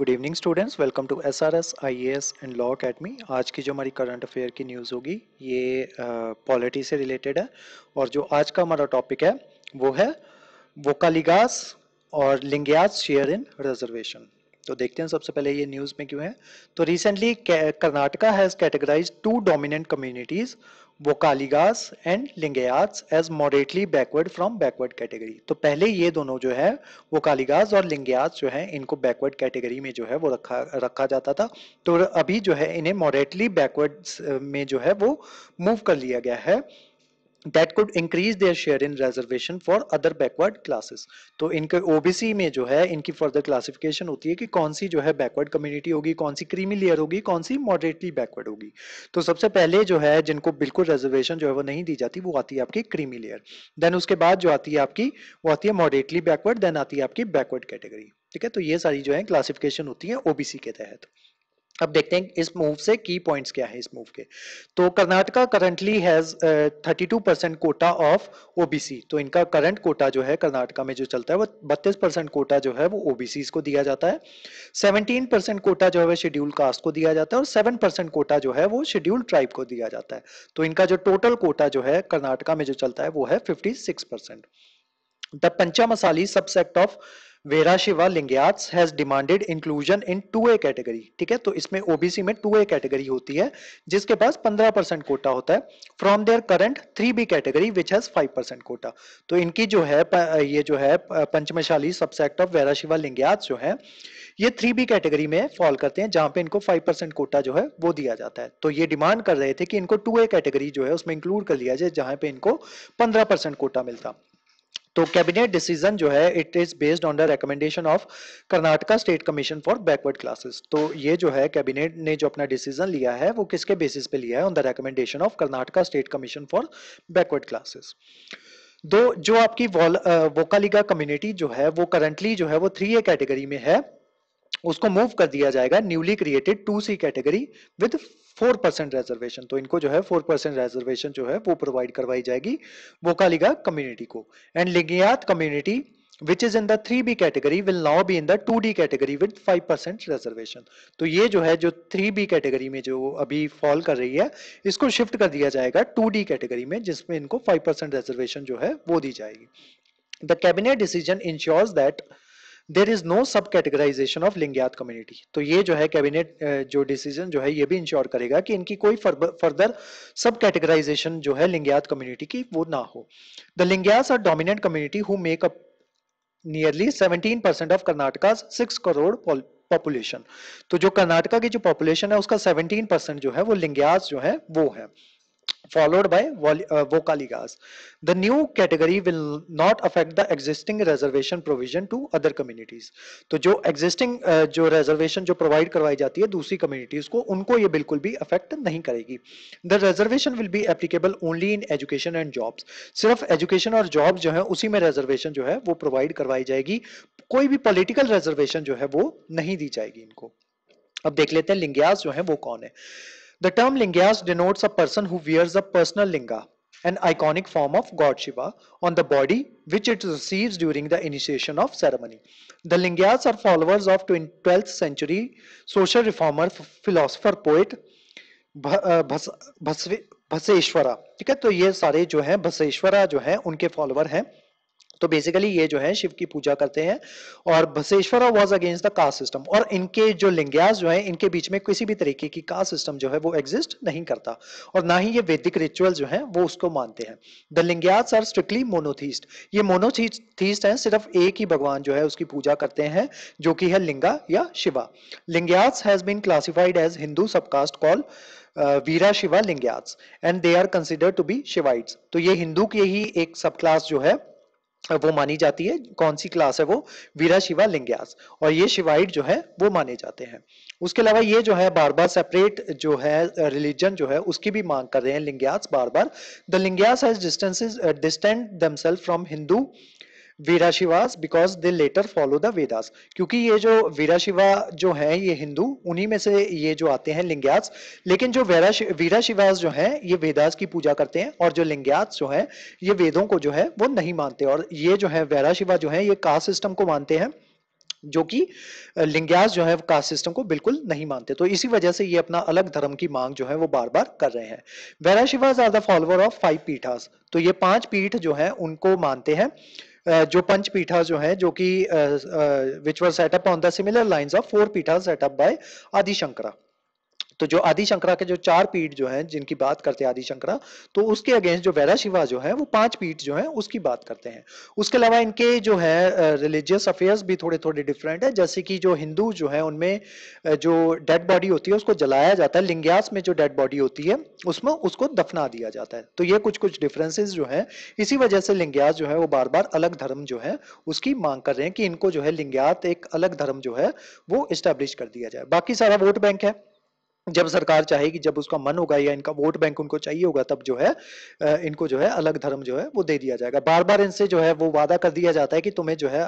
Good evening students welcome to S R S I S and law academy आज की जो हमारी current affair की न्यूज़ होगी ये पॉलिटी से रिलेटेड है और जो आज का हमारा टॉपिक है वो है वोकालिगास और लिंगयाज शेयर इन रिजर्वेशन तो देखते हैं सबसे पहले ये न्यूज़ में क्यों है तो recently Karnataka has categorise two dominant communities Vokkaligas and Lingayats as moderately backward from backward category तो पहले ये दोनों जो है वोकालीगास और लिंगेयास जो है इनको बैकवर्ड कैटेगरी में जो है वो रखा रखा जाता था तो अभी जो है इन्हें मॉडरेटली बैकवर्ड में जो है वो मूव कर लिया गया है that could increase their share in reservation for other backward classes तो इनके ओबीसी में जो है इनकी फर्दर क्लासिफिकेशन होती है कि कौन सी जो है बैकवर्ड कम्युनिटी होगी कौन सी क्रीमी लेयर होगी कौन सी मॉडरेटली बैकवर्ड होगी तो सबसे पहले जो है जिनको बिल्कुल रिजर्वेशन जो है वो नहीं दी जाती वो आती है आपकी क्रीमी लेयर देन उसके बाद जो आती है आपकी वो आती है मॉडरेटली बैकवर्ड देन आती है आपकी बैकवर्ड कैटेगरी ठीक है तो ये सारी जो है क्लासिफिकेशन होती है ओबीसी के तहत अब देखते हैं इस मूव से की पॉइंट्स क्या है इस मूव के तो Karnataka currently has 32 percent quota of OBC तो इनका करंट कोटा जो है कर्नाटका में जो चलता है वो 32 परसेंट कोटा जो है वो ओबीसी को दिया जाता है 17 परसेंट कोटा जो है शेड्यूल कास्ट को दिया जाता है और 7 परसेंट कोटा जो है वो शेड्यूल ट्राइब को दिया जाता है तो इनका जो टोटल कोटा जो है कर्नाटका में जो चलता है वो है fifty percent The Panchamasali subsect of Veera Shiva Lingayats has demanded inclusion in two A category ठीक है तो इसमें ओबीसी में टू ए कैटेगरी होती है जिसके पास पंद्रह परसेंट कोटा होता है from their current three B category which has 5 percent quota तो इनकी जो है ये जो है पंचमशाली सबसेक्ट ऑफ वेरा शिवा लिंगयात्स जो है ये थ्री बी कैटेगरी में फॉल करते हैं जहां पे इनको फाइव परसेंट कोटा जो है वो दिया जाता है तो ये डिमांड कर रहे थे कि इनको टू ए कैटेगरी जो है उसमें इंक्लूड कर लिया जाए जहां पे इनको पंद्रह परसेंट कोटा मिलता तो कैबिनेट डिसीजन जो है it is based on the recommendation of Karnataka state commission for backward classes तो ये जो है कैबिनेट ने जो अपना डिसीजन लिया है वो किसके बेसिस पे लिया है on the recommendation of Karnataka state commission for backward classes दो जो आपकी वोकालिगा कम्युनिटी जो है वो करंटली जो है वो थ्री ए कैटेगरी में है उसको मूव कर दिया जाएगा newly created two C category with four percent reservation तो इनको जो है फोर परसेंट रेजर्वेशन जो है वो प्रोवाइड करवाई जाएगी बोकालीगा कम्युनिटी को and Lingayat community which is in the three B category will now be in the two D category with five percent reservation तो ये जो है जो थ्री बी कैटेगरी में जो अभी फॉल कर रही है इसको शिफ्ट कर दिया जाएगा टू डी कैटेगरी में जिसमें इनको फाइव परसेंट रिजर्वेशन जो है वो दी जाएगी the cabinet decision ensures that there is no sub categorisation of Lingayat community तो ये जो है कैबिनेट जो डिसीजन जो है ये भी इंश्योर करेगा कि इनकी कोई फर्दर सब कैटेगराइजेशन जो है लिंग्यात कम्युनिटी की वो ना हो the Lingayats are dominant community who make up nearly 17 percent of Karnataka six crore population तो जो कर्नाटका की जो पॉपुलेशन है उसका 17 परसेंट जो है वो लिंग्यास जो है वो है followed by uh, vocaligas. The new category will not affect the existing reservation provision to other communities. to jo existing uh, jo reservation jo provide karwai jati hai dusri communities ko unko ye bilkul bhi affect nahi karegi The reservation will be applicable only in education and jobs. sirf education aur jobs jo hai usi mein reservation jo hai wo provide karwai jayegi koi bhi political reservation jo hai wo nahi di jayegi inko ab dekh lete hain lingyas jo hai wo कौन hai The term Lingayas denotes a person who wears a personal linga, an iconic form of god Shiva, on the body which it receives during the initiation of ceremony. The Lingayas are followers of 12th century social reformer, philosopher, poet भसेश्वरा ठीक है तो ये सारे जो हैं भसेश्वरा जो हैं उनके फॉलोवर हैं तो बेसिकली ये जो है शिव की पूजा करते हैं और Basaveshwara was against the caste system और इनके जो लिंग्यास जो है इनके बीच में किसी भी तरीके की कास्ट सिस्टम जो है वो एग्जिस्ट नहीं करता और ना ही ये वैदिक रिचुअल जो है वो उसको मानते हैं the Lingayats are strictly monotheist ये मोनोथीस्ट हैं सिर्फ एक ही भगवान जो है उसकी पूजा करते हैं जो कि है लिंगा या Shiva Lingayats has been classified as Hindu subcaste call Veera Shiva Lingayats and they are considered to be Shivaites तो ये हिंदू के ही एक सब क्लास जो है वो मानी जाती है कौन सी क्लास है वो वीरा शिवा लिंग्यास और ये शिवाइड जो है वो माने जाते हैं उसके अलावा ये जो है बार बार सेपरेट जो है रिलीजन जो है उसकी भी मांग कर रहे हैं लिंग्यास बार बार the Lingayats has distances distant themselves from Hindu Veerashaivas because they later follow the Vedas क्योंकि ये जो वीरा शिवा जो है ये हिंदू उन्हीं में से ये जो आते हैं लिंग्यास लेकिन जो वीरा शिवास जो है ये वेदास की पूजा करते हैं और जो लिंग्यास जो है ये वेदों को जो है वो नहीं मानते और ये जो है वैराशिवा जो है ये कास्ट सिस्टम को मानते हैं जो कि लिंग्यास जो है कास्ट सिस्टम को बिल्कुल नहीं मानते तो इसी वजह से ये अपना अलग धर्म की मांग जो है वो बार बार कर रहे हैं Shaivas are the follower of five peethas तो ये पांच पीठ जो है उनको मानते हैं जो पंच पीठा जो है जो कि which were setup on the similar line of four peetha setup by Adishankara तो जो आदि शंकरा के जो चार पीठ जो हैं जिनकी बात करते हैं आदि शंकरा तो उसके अगेंस्ट जो वैरा शिवा जो है वो पांच पीठ जो है उसकी बात करते हैं उसके अलावा इनके जो है रिलीजियस अफेयर्स भी थोड़े थोड़े डिफरेंट है जैसे कि जो हिंदू जो है उनमें जो डेड बॉडी होती है उसको जलाया जाता है लिंग्यास में जो डेड बॉडी होती है उसमें उसको दफना दिया जाता है तो ये कुछ कुछ डिफरेंसेस जो है इसी वजह से लिंग्यास जो है वो बार बार अलग धर्म जो है उसकी मांग कर रहे हैं कि इनको जो है लिंग्यात एक अलग धर्म जो है वो इस्टेब्लिश कर दिया जाए बाकी सारा वोट बैंक है जब सरकार चाहेगी जब उसका मन होगा या इनका वोट बैंक उनको चाहिए होगा तब जो है इनको जो है अलग धर्म जो है वो दे दिया जाएगा बार बार इनसे जो है वो वादा कर दिया जाता है कि तुम्हें जो है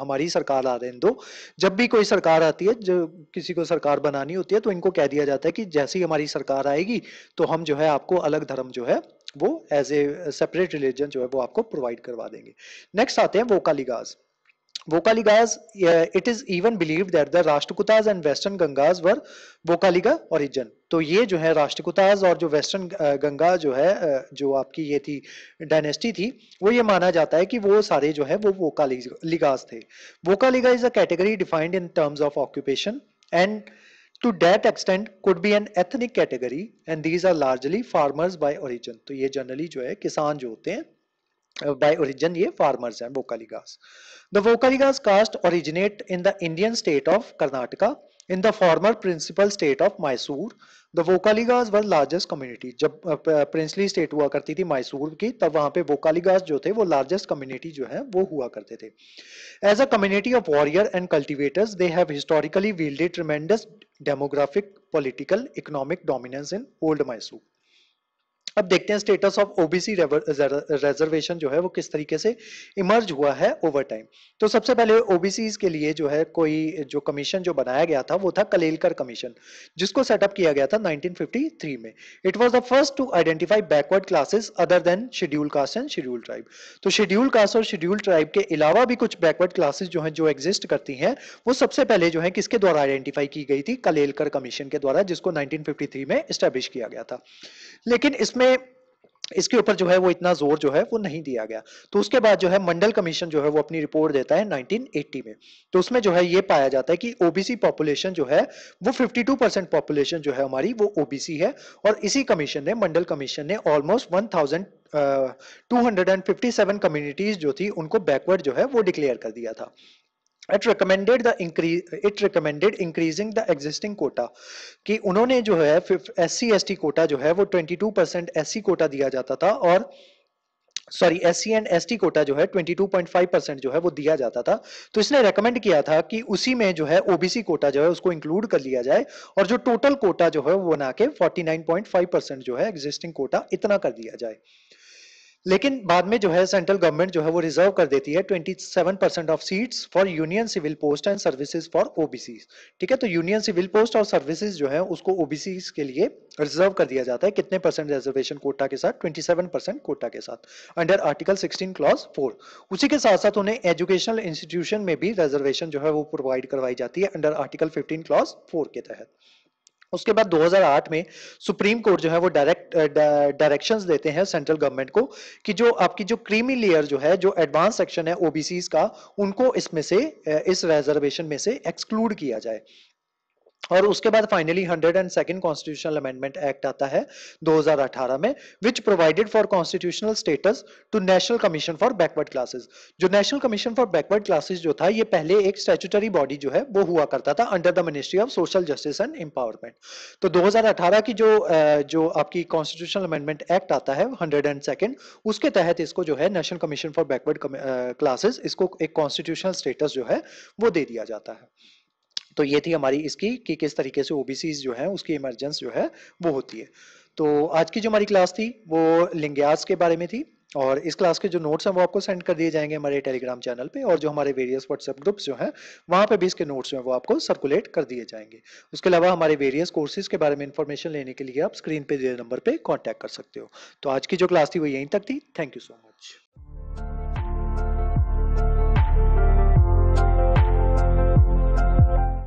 हमारी सरकार आ रही दो जब भी कोई सरकार आती है जो किसी को सरकार बनानी होती है तो इनको कह दिया जाता है कि जैसी हमारी सरकार आएगी तो हम जो है आपको अलग धर्म जो है वो एज ए सेपरेट रिलीजन जो है वो आपको प्रोवाइड करवा देंगे नेक्स्ट आते हैं वोकालिगाज Vokaligas, yeah, it is even believed that the Rashtrakutas and Western Gangas were Vokaliga origin. तो ये जो है राष्ट्रकुताज और जो वेस्टर्न गंगा uh, जो है uh, जो आपकी ये थी डायनेस्टी थी वो ये माना जाता है कि वो सारे जो है वो वोकालिगास थे Vokkaliga is a category defined in terms of occupation and to date extend could be an ethnic category and these are largely farmers by origin तो ये जनरली जो है किसान जो होते हैं बाय ओरिजिन ये फार्मर्स हैं Vokkaligas the Vokkaligas caste originate in the Indian state of Karnataka in the former principal state of Mysore the Vokkaligas were largest community जब प्रिंसली स्टेट हुआ करती थी मैसूर की तब वहां पे वोकालीगास जो थे वो लार्जेस्ट कम्युनिटी जो है वो हुआ करते थे as a community of warrior and cultivators they have historically wielded tremendous demographic political economic dominance in old Mysore अब देखते हैं स्टेटस ऑफ ओबीसी रिजर्वेशन जो है वो किस तरीके से इमर्ज हुआ है ओवर टाइम तो सबसे पहले ओबीसी के लिए जो है कोई जो कमीशन जो बनाया गया था वो था कलेलकर कमीशन जिसको सेटअप किया गया था 1953 में it was the first to identify backward classes other than schedule caste and schedule tribe तो शेड्यूल कास्ट और शेड्यूल ट्राइब के अलावा भी कुछ बैकवर्ड क्लासेस जो है जो एग्जिस्ट करती है वो सबसे पहले जो है किसके द्वारा आइडेंटिफाई की गई थी कलेलकर कमीशन के द्वारा जिसको नाइनटीन में स्टैब्लिश किया गया था लेकिन इसमें इसमें इसके ऊपर जो है वो इतना जोर जो है वो नहीं दिया गया तो उसके बाद जो है मंडल कमीशन जो है वो अपनी रिपोर्ट देता है 1980 में तो उसमें जो है ये पाया जाता है कि ओबीसी पॉपुलेशन जो है वो 52 परसेंट पॉपुलेशन जो है हमारी वो ओबीसी है और इसी कमीशन ने मंडल कमीशन ने ऑलमोस्ट 1000 257 कम्युनिटीज जो थी उनको बैकवर्ड जो है वो डिक्लेयर कर दिया था it recommended the increase it recommended increasing the existing quota कि उन्होंने जो है S C S T quota जो है वो 22 परसेंट एस सी कोटा दिया जाता था और sorry S C and S T quota जो है 22.5 परसेंट जो है वो दिया जाता था तो इसने रेकमेंड किया था कि उसी में जो है ओबीसी कोटा जो है उसको इंक्लूड कर लिया जाए और जो टोटल कोटा जो है वो बना के 49.5 परसेंट जो है एग्जिस्टिंग कोटा इतना कर दिया जाए लेकिन बाद में जो है सेंट्रल गवर्नमेंट जो है वो रिजर्व कर देती है 27 percent of seats for union civil post and services for OBC ठीक है तो यूनियन सिविल पोस्ट और सर्विसेज जो है उसको ओबीसी के लिए रिजर्व कर दिया जाता है कितने परसेंट रिजर्वेशन कोटा के साथ 27 परसेंट कोटा के साथ अंडर आर्टिकल 16 क्लॉज 4 उसी के साथ साथ उन्हें एजुकेशनल इंस्टीट्यूशन में भी रिजर्वेशन जो है वो प्रोवाइड करवाई जाती है under article fifteen clause four के तहत उसके बाद 2008 में सुप्रीम कोर्ट जो है वो डायरेक्ट डायरेक्शंस देते हैं सेंट्रल गवर्नमेंट को कि जो आपकी जो क्रीमी लेयर जो है जो एडवांस सेक्शन है ओबीसी का उनको इसमें से इस रिजर्वेशन में से एक्सक्लूड किया जाए और उसके बाद finally hundred and second constitutional amendment act आता है 2018 में which provided for constitutional status to national commission for backward classes जो national commission for backward classes जो था ये पहले एक स्टेचुटरी बॉडी जो है वो हुआ करता था under the ministry of social justice and empowerment तो दो की जो जो आपकी कॉन्स्टिट्यूशनल अमेंडमेंट एक्ट आता है हंड्रेड एंड सेकेंड उसके तहत इसको जो है national commission for backward classes इसको एक कॉन्स्टिट्यूशनल स्टेटस जो है वो दे दिया जाता है तो ये थी हमारी इसकी कि किस तरीके से ओबीसी जो है उसकी इमरजेंस जो है वो होती है तो आज की जो हमारी क्लास थी वो लिंग्यास के बारे में थी और इस क्लास के जो नोट्स हैं वो आपको सेंड कर दिए जाएंगे हमारे टेलीग्राम चैनल पे और जो हमारे वेरियस व्हाट्सएप ग्रुप्स जो हैं वहाँ पे भी इसके नोट्स हैं वो आपको सर्कुलेट कर दिए जाएंगे उसके अलावा हमारे वेरियस कोर्सेज के बारे में इन्फॉर्मेशन लेने के लिए आप स्क्रीन पे दिए नंबर पे कॉन्टैक्ट कर सकते हो तो आज की जो क्लास थी वो यहीं तक थी थैंक यू सो मच